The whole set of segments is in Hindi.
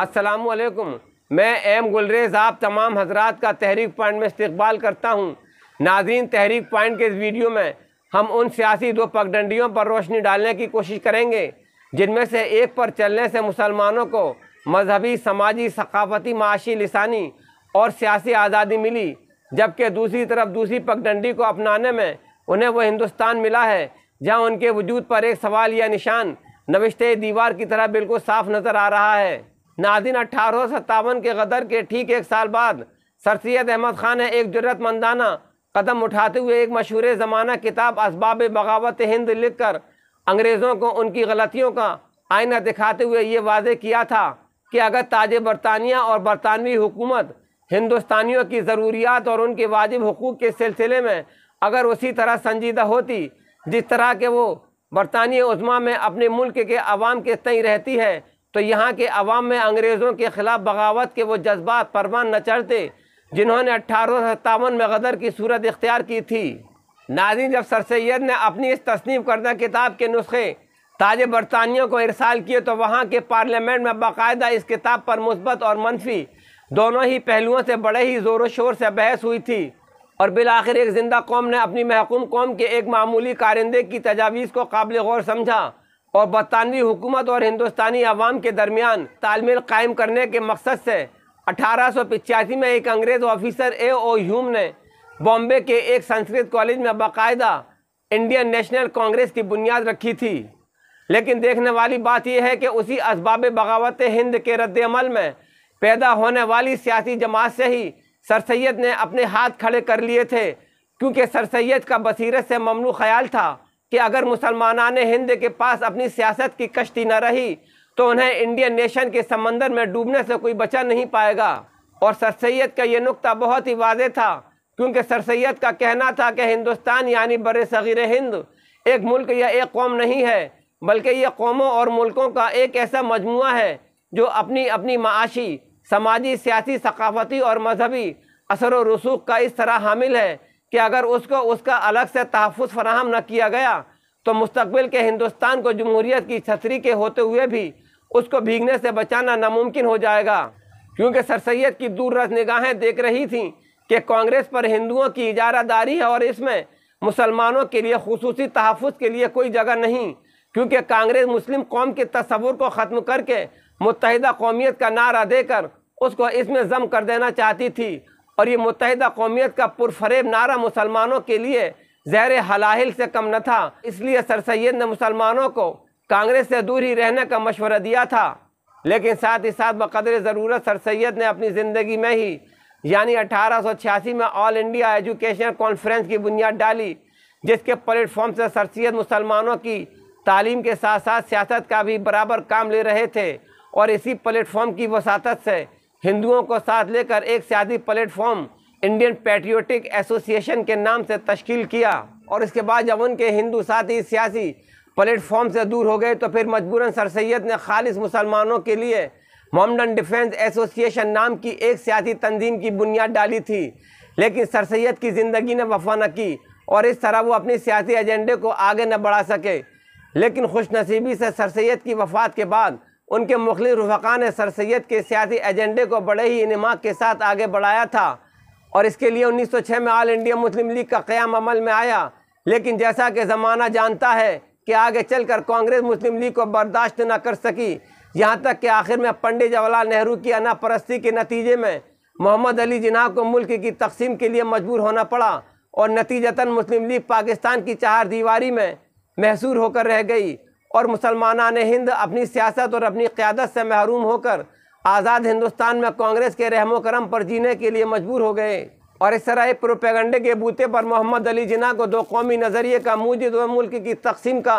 असलम मैं एम गुलरेज आप तमाम हजरात का तहरीक पॉइंट में इस्तबाल करता हूँ नाजीन तहरीक पॉइंट के इस वीडियो में हम उन सियासी दो पगडंडियों पर रोशनी डालने की कोशिश करेंगे जिनमें से एक पर चलने से मुसलमानों को मजहबी समाजी सकाफती माशी लसानी और सियासी आज़ादी मिली जबकि दूसरी तरफ दूसरी पगडंडी को अपनाने में उन्हें वो हिंदुस्तान मिला है जहाँ उनके वजूद पर एक सवाल या निशान नविश्ते दीवार की तरह बिल्कुल साफ नज़र आ रहा है नादिन अट्ठारह सत्तावन के गदर के ठीक एक साल बाद सर सैद अहमद ख़ान ने एक जरूरतमंदाना कदम उठाते हुए एक मशहूर ज़माना किताब इसबाब बगावत हिंद लिख कर अंग्रेज़ों को उनकी गलतियों का आईना दिखाते हुए ये वाजे किया था कि अगर ताज बरतानिया और बरतानवी हुकूमत हिंदुस्तानियों की ज़रूरियात और उनके वाजिब हकूक़ के सिलसिले में अगर उसी तरह संजीदा होती जिस तरह के वो बरतानी उजमा में अपने मुल्क के अवाम के तय रहती है तो यहाँ के अवाम में अंग्रेज़ों के ख़िलाफ़ बगावत के वो जज्बात परवान न चढ़ते जिन्होंने अट्ठारह में गदर की सूरत इख्तियार की थी नाजिन जब सर सैद ने अपनी इस तस्नीम करदा किताब के नुस्खे ताज बरतानियों को इरसाल किए तो वहाँ के पार्लियामेंट में बाकायदा इस किताब पर मुस्बत और मनफी दोनों ही पहलुओं से बड़े ही ज़ोर शोर से बहस हुई थी और बिल आखिर एक ज़िंदा कौम ने अपनी महकूम कौम के एक मामूली कारिंदे की तजावीज़ को काबिल गौर समझा और बरतानवी हुकूमत और हिंदुस्तानी अवाम के दरमियान तालमेल कायम करने के मकसद से अठारह में एक अंग्रेज़ ऑफिसर ए ओ ह्यूम ने बॉम्बे के एक संस्कृत कॉलेज में बाकायदा इंडियन नेशनल कांग्रेस की बुनियाद रखी थी लेकिन देखने वाली बात यह है कि उसी इसबाब बगावत हिंद के रद्दमल में पैदा होने वाली सियासी जमात से ही सर सैद ने अपने हाथ खड़े कर लिए थे क्योंकि सर सैद का बसीरत से ममनू ख्याल था कि अगर ने हिंद के पास अपनी सियासत की कश्ती न रही तो उन्हें इंडियन नेशन के समंदर में डूबने से कोई बचा नहीं पाएगा और सर सैद का ये नुकता बहुत ही वाज था क्योंकि सर सैद का कहना था कि हिंदुस्तान यानी बर सग़ीर हिंद एक मुल्क या एक कौम नहीं है बल्कि ये कौमों और मुल्कों का एक ऐसा मजमू है जो अपनी अपनी माशी समाजी सियासी सकाफती और मजहबी असर व रसूख का इस तरह हामिल है कि अगर उसको उसका अलग से तहफ़ फराहम न किया गया तो मुस्तबिल के हिंदुस्तान को जमहूरीत की छतरी के होते हुए भी उसको भीगने से बचाना नामुमकिन हो जाएगा क्योंकि सर सैद की दूररस निगाहें देख रही थीं कि कांग्रेस पर हिंदुओं की इजारादारी है और इसमें मुसलमानों के लिए खसूस तहफ़ के लिए कोई जगह नहीं क्योंकि कांग्रेस मुस्लिम कौम के तस्वुर को ख़त्म करके मुतहदा कौमियत का नारा देकर उसको इसमें जम कर देना चाहती थी और ये मुतहदा कौमियत का पुरफरेब नारा मुसलमानों के लिए जहर हलाहल से कम न था इसलिए सर सैद ने मुसलमानों को कांग्रेस से दूर ही रहने का मशवरा दिया था लेकिन साथ ही साथ बदर ज़रूरत सर सैद ने अपनी ज़िंदगी में ही यानी अठारह में ऑल इंडिया एजुकेशन कॉन्फ्रेंस की बुनियाद डाली जिसके प्लेटफॉर्म से सर सैद मुसलमानों की तालीम के साथ साथ सियासत का भी बराबर काम ले रहे थे और इसी प्लेटफॉर्म की वसात से हिंदुओं को साथ लेकर एक सियासी प्लेटफॉर्म इंडियन पैट्रियोटिक एसोसिएशन के नाम से तश्कील किया और इसके बाद जब उनके हिंदू साथी सियासी प्लेटफॉर्म से दूर हो गए तो फिर मजबूरन सर सैद ने खालिस मुसलमानों के लिए मोमडन डिफेंस एसोसिएशन नाम की एक सियासी तंजीम की बुनियाद डाली थी लेकिन सर सैद की ज़िंदगी ने वफा न की और इस तरह वो अपने सियासी एजेंडे को आगे न बढ़ा सके लेकिन खुशनसीबी से सर सैद की वफात के बाद उनके मुखल रफ़ा ने सर सैद के सियासी एजेंडे को बड़े ही इनमाक के साथ आगे बढ़ाया था और इसके लिए 1906 में ऑल इंडिया मुस्लिम लीग का क़्याम अमल में आया लेकिन जैसा कि ज़माना जानता है कि आगे चलकर कांग्रेस मुस्लिम लीग को बर्दाश्त न कर सकी यहाँ तक कि आखिर में पंडित जवाहरलाल नेहरू की अनापरस्ती के नतीजे में मोहम्मद अली जिन्हा को मुल्क की तकसीम के लिए मजबूर होना पड़ा और नतीजतन मुस्लिम लीग पाकिस्तान की चार दीवारी में महसूर होकर रह गई और मुसलमान हिंद अपनी सियासत और अपनी क़्यादत से महरूम होकर आज़ाद हिंदुस्तान में कांग्रेस के रहमो करम पर जीने के लिए मजबूर हो गए और इस तरह प्रोपेगंडे के बूते पर मोहम्मद अली जिना को दो कौमी नज़रिए का मूजद व मुल्क की तकसीम का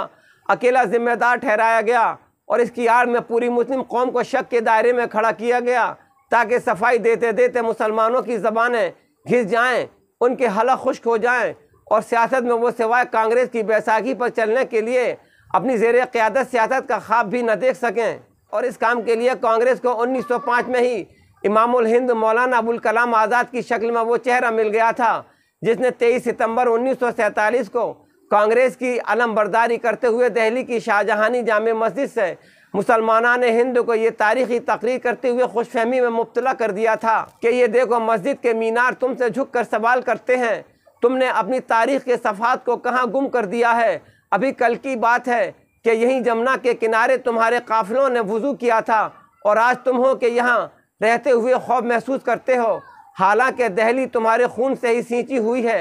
अकेला ज़िम्मेदार ठहराया गया और इसकी आड़ में पूरी मुस्लिम कौम को शक के दायरे में खड़ा किया गया ताकि सफाई देते देते मुसलमानों की ज़बानें घिस जाएँ उनके हलक खुश्क हो जाएँ और सियासत में वो सिवाय कांग्रेस की बैसाखी पर चलने के लिए अपनी जेर क़्यादत सियासत का ख्वाब भी न देख सकें और इस काम के लिए कांग्रेस को 1905 में ही इमाम हिंद मौलाना अबुल कलाम आज़ाद की शक्ल में वो चेहरा मिल गया था जिसने 23 सितंबर 1947 को कांग्रेस की अलम करते हुए दहली की शाहजहानी जाम मस्जिद से मुसलमाना ने हिंद को ये तारीखी तकरीर करते हुए खुश फहमी में मुबतला कर दिया था कि ये देखो मस्जिद के मीनार तुमसे झुक कर सवाल करते हैं तुमने अपनी तारीख के सफ़ात को कहाँ गुम कर दिया है अभी कल की बात है कि यहीं जमुना के किनारे तुम्हारे काफिलों ने वज़ू किया था और आज तुम हो के यहाँ रहते हुए खौफ महसूस करते हो हालांकि दहली तुम्हारे खून से ही सींची हुई है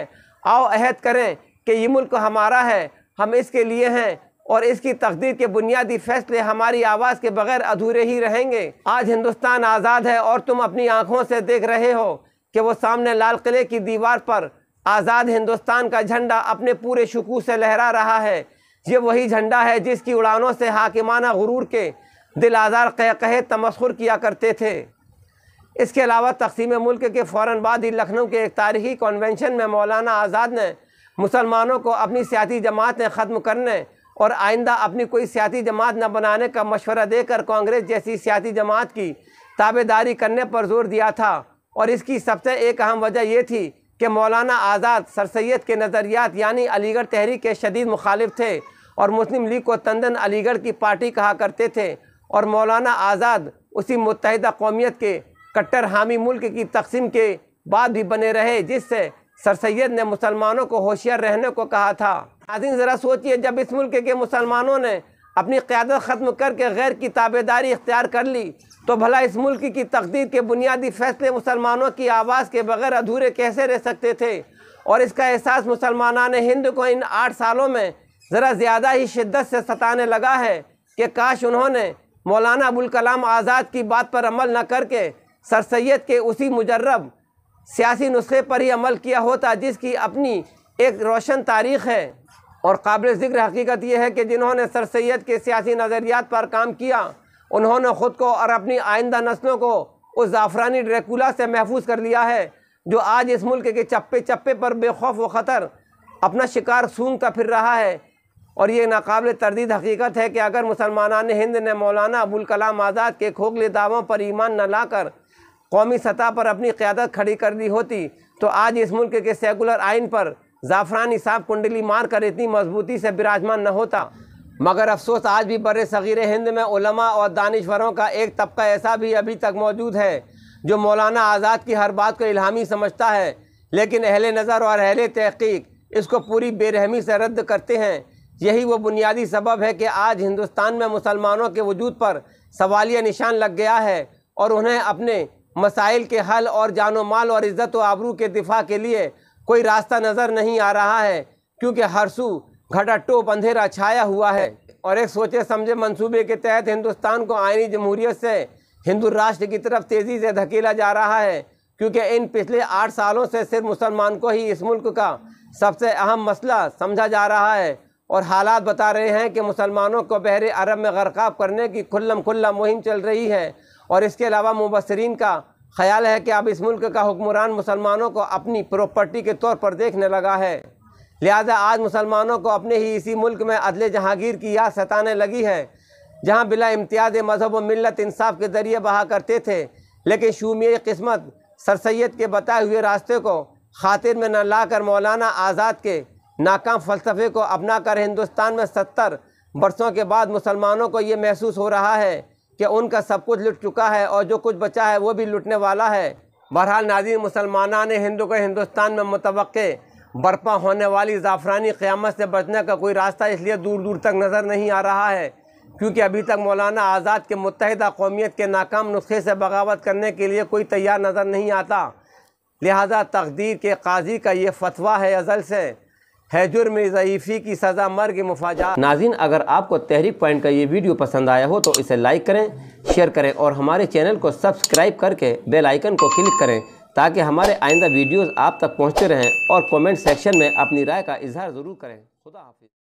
आओ अहद करें कि ये मुल्क हमारा है हम इसके लिए हैं और इसकी तकदीर के बुनियादी फैसले हमारी आवाज़ के बगैर अधूरे ही रहेंगे आज हिंदुस्तान आज़ाद है और तुम अपनी आँखों से देख रहे हो कि वो सामने लाल किले की दीवार पर आज़ाद हिंदुस्तान का झंडा अपने पूरे शकू से लहरा रहा है ये वही झंडा है जिसकी उड़ानों से हाकिमाना गुरूर के दिल आज़ार कह कहे तमस्खुर किया करते थे इसके अलावा तकसीम मुल्क के फ़ौर बाद ही लखनऊ के एक तारीखी कॉन्वेंशन में मौलाना आज़ाद ने मुसलमानों को अपनी सियासी जमातें ख़त्म करने और आइंदा अपनी कोई सियासी जमात न बनाने का मशवरा देकर कांग्रेस जैसी सियासी जमात की ताबेदारी करने पर जोर दिया था और इसकी सबसे एक अहम वजह यह थी कि मौलाना आज़ाद सर सैद के नज़रियात यानी अलीगढ़ तहरीक के शदीद मुखालिफ थे और मुस्लिम लीग को तंदन अलीगढ़ की पार्टी कहा करते थे और मौलाना आज़ाद उसी मुतहदा कौमियत के कट्टर हामी मुल्क की तकसीम के बाद भी बने रहे जिससे सर सैद ने मुसलमानों को होशियार रहने को कहा था नाजिन ज़रा सोचिए जब इस मुल्क के मुसलमानों ने अपनी क़्यादत ख़त्म करके गैर की ताबेदारी इख्तियार कर ली तो भला इस मुल्क की तकदीर के बुनियादी फैसले मुसलमानों की आवाज़ के बगैर अधूरे कैसे रह सकते थे और इसका एहसास मुसलमाना ने हिंद को इन आठ सालों में ज़रा ज़्यादा ही शिद्दत से सताने लगा है कि काश उन्होंने मौलाना अबुलकलाम आज़ाद की बात पर अमल न करके सर सैद के उसी मुजरब सियासी नुस्खे पर ही अमल किया होता जिसकी अपनी एक रोशन तारीख़ है और काबिल ज़िक्र हकीकत यह है कि जिन्होंने सर सैद के सियासी नज़रियात पर काम किया उन्होंने ख़ुद को और अपनी आइंदा नस्लों को उस जाफ़रानी ड्रैकुला से महफूज कर लिया है जो आज इस मुल्क के चप्पे चप्पे पर बेखौफ व ख़तर अपना शिकार सूंघता फिर रहा है और ये नाकबिल तरदीद हकीकत है कि अगर मुसलमान हिंद ने मौलाना अबुल कलाम आज़ाद के खोखले दावों पर ईमान न लाकर कौमी सतह पर अपनी क़्यादत खड़ी कर दी होती तो आज इस मुल्क के सेकुलर आइन पर ज़ाफ़रान साहब कुंडली मार कर इतनी मजबूती से विराजमान न होता मगर अफसोस आज भी बर सगीर हिंद में उलमा और दानश्वरों का एक तबका ऐसा भी अभी तक मौजूद है जो मौलाना आज़ाद की हर बात को इलामी समझता है लेकिन अहल नज़र और अहल तहकीक इसको पूरी बेरहमी से रद्द करते हैं यही वो बुनियादी सबब है कि आज हिंदुस्तान में मुसलमानों के वजूद पर सवालिया निशान लग गया है और उन्हें अपने मसाइल के हल और जानो माल और इज़्ज़त व आबरू के दिफा के लिए कोई रास्ता नज़र नहीं आ रहा है क्योंकि हरसू घटा टोप अंधेरा छाया हुआ है और एक सोचे समझे मंसूबे के तहत हिंदुस्तान को आइनी जमहूरियत से हिंदू राष्ट्र की तरफ तेज़ी से धकेला जा रहा है क्योंकि इन पिछले आठ सालों से सिर्फ मुसलमान को ही इस मुल्क का सबसे अहम मसला समझा जा रहा है और हालात बता रहे हैं कि मुसलमानों को बहरे अरब में गरकाब करने की खुल्लम खुल्ला मुहिम चल रही है और इसके अलावा मुबसरीन का ख्याल है कि अब इस मुल्क का हुक्मरान मुसलमानों को अपनी प्रॉपर्टी के तौर पर देखने लगा है लिहाजा आज मुसलमानों को अपने ही इसी मुल्क में अदल जहांगीर की याद सताने लगी है जहाँ बिला इम्तियाज मजहब व मिलत इंसाफ के ज़रिए बहा करते थे लेकिन शूमिय किस्मत सर सैद के बताए हुए रास्ते को खातिर में न ला कर मौलाना आज़ाद के नाकाम फ़लसफ़े को अपना कर हिंदुस्तान में सत्तर बरसों के बाद मुसलमानों को ये महसूस हो रहा है कि उनका सब कुछ लुट चुका है और जो कुछ बचा है वो भी लुटने वाला है बहरहाल नाजिर मुसलमाना ने हिंदू को हिंदुस्तान में मुतव बर्पा होने वाली ज़ाफ़रानी क़्यामत से बचने का कोई रास्ता इसलिए दूर दूर तक नज़र नहीं आ रहा है क्योंकि अभी तक मौलाना आज़ाद के मुतहदा कौमियत के नाकाम नुस्खे से बगावत करने के लिए कोई तैयार नज़र नहीं आता लिहाजा तकदीर के काजी का ये फतवा है अज़ल से है जुर्म ज़यीफ़ी की सज़ा मर के मुफाजा नाजिन अगर आपको तहरीक पॉइंट का ये वीडियो पसंद आया हो तो इसे लाइक करें शेयर करें और हमारे चैनल को सब्सक्राइब करके बेल आइकन को क्लिक करें ताकि हमारे आइंदा वीडियोस आप तक पहुंचते रहें और कमेंट सेक्शन में अपनी राय का इजहार ज़रूर करें खुदा हाफिज़